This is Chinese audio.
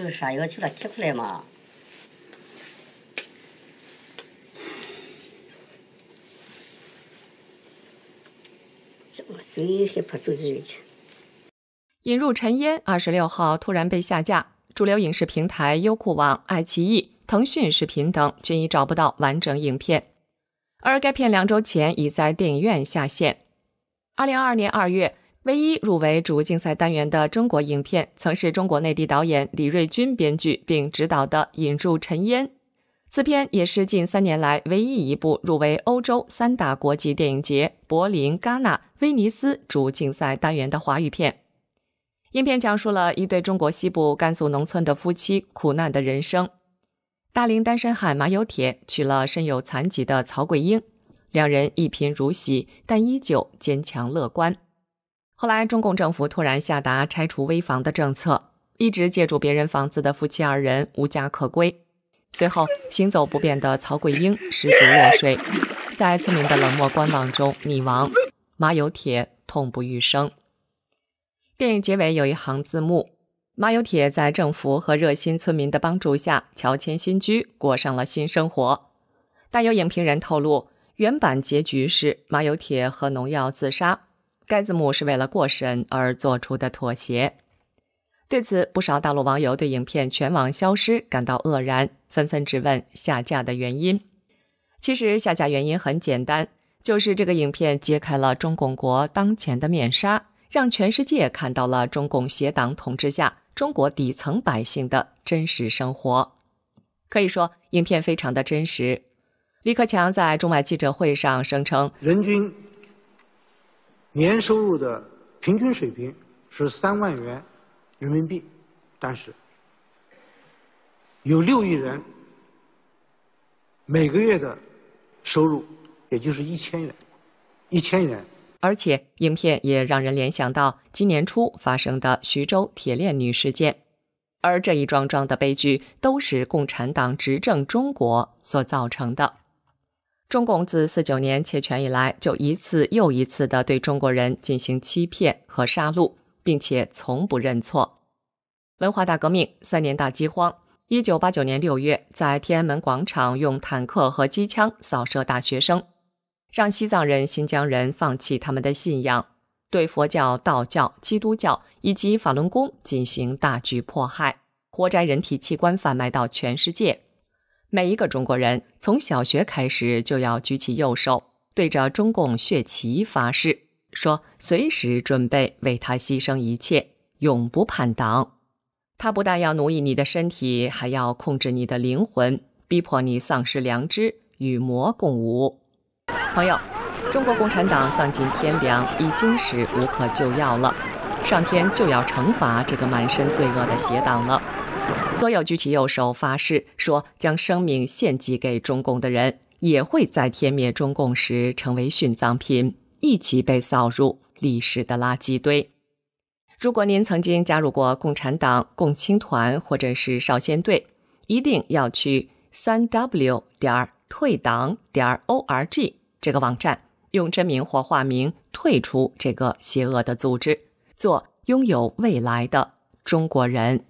这是啥要求了提出来嘛。引入陈烟二十六号突然被下架，主流影视平台优酷网、爱奇艺、腾讯视频等均已找不到完整影片，而该片两周前已在电影院下线。二零二二年二月。唯一入围主竞赛单元的中国影片，曾是中国内地导演李瑞军编剧并执导的引入尘烟》。此片也是近三年来唯一一部入围欧洲三大国际电影节——柏林、戛纳、威尼斯主竞赛单元的华语片。影片讲述了一对中国西部甘肃农村的夫妻苦难的人生。大龄单身汉马有铁娶了身有残疾的曹桂英，两人一贫如洗，但依旧坚强乐观。后来，中共政府突然下达拆除危房的政策，一直借住别人房子的夫妻二人无家可归。随后，行走不便的曹桂英失足落水，在村民的冷漠观望中溺亡。马有铁痛不欲生。电影结尾有一行字幕：马有铁在政府和热心村民的帮助下乔迁新居，过上了新生活。但有影评人透露，原版结局是马有铁喝农药自杀。该字母是为了过审而做出的妥协。对此，不少大陆网友对影片全网消失感到愕然，纷纷质问下架的原因。其实，下架原因很简单，就是这个影片揭开了中共国当前的面纱，让全世界看到了中共邪党统治下中国底层百姓的真实生活。可以说，影片非常的真实。李克强在中外记者会上声称，人均。年收入的平均水平是三万元人民币，但是有六亿人每个月的收入也就是一千元，一千元。而且，影片也让人联想到今年初发生的徐州铁链女事件，而这一桩桩的悲剧都是共产党执政中国所造成的。中共自四九年窃权以来，就一次又一次地对中国人进行欺骗和杀戮，并且从不认错。文化大革命、三年大饥荒、一九八九年六月在天安门广场用坦克和机枪扫射大学生，让西藏人、新疆人放弃他们的信仰，对佛教、道教、基督教以及法轮功进行大举迫害，活摘人体器官贩卖到全世界。每一个中国人从小学开始就要举起右手，对着中共血旗发誓，说随时准备为他牺牲一切，永不叛党。他不但要奴役你的身体，还要控制你的灵魂，逼迫你丧失良知，与魔共舞。朋友，中国共产党丧尽天良，已经是无可救药了，上天就要惩罚这个满身罪恶的邪党了。所有举起右手发誓说将生命献祭给中共的人，也会在天灭中共时成为殉葬品，一起被扫入历史的垃圾堆。如果您曾经加入过共产党、共青团或者是少先队，一定要去三 w 点儿退党点儿 org 这个网站，用真名或化名退出这个邪恶的组织，做拥有未来的中国人。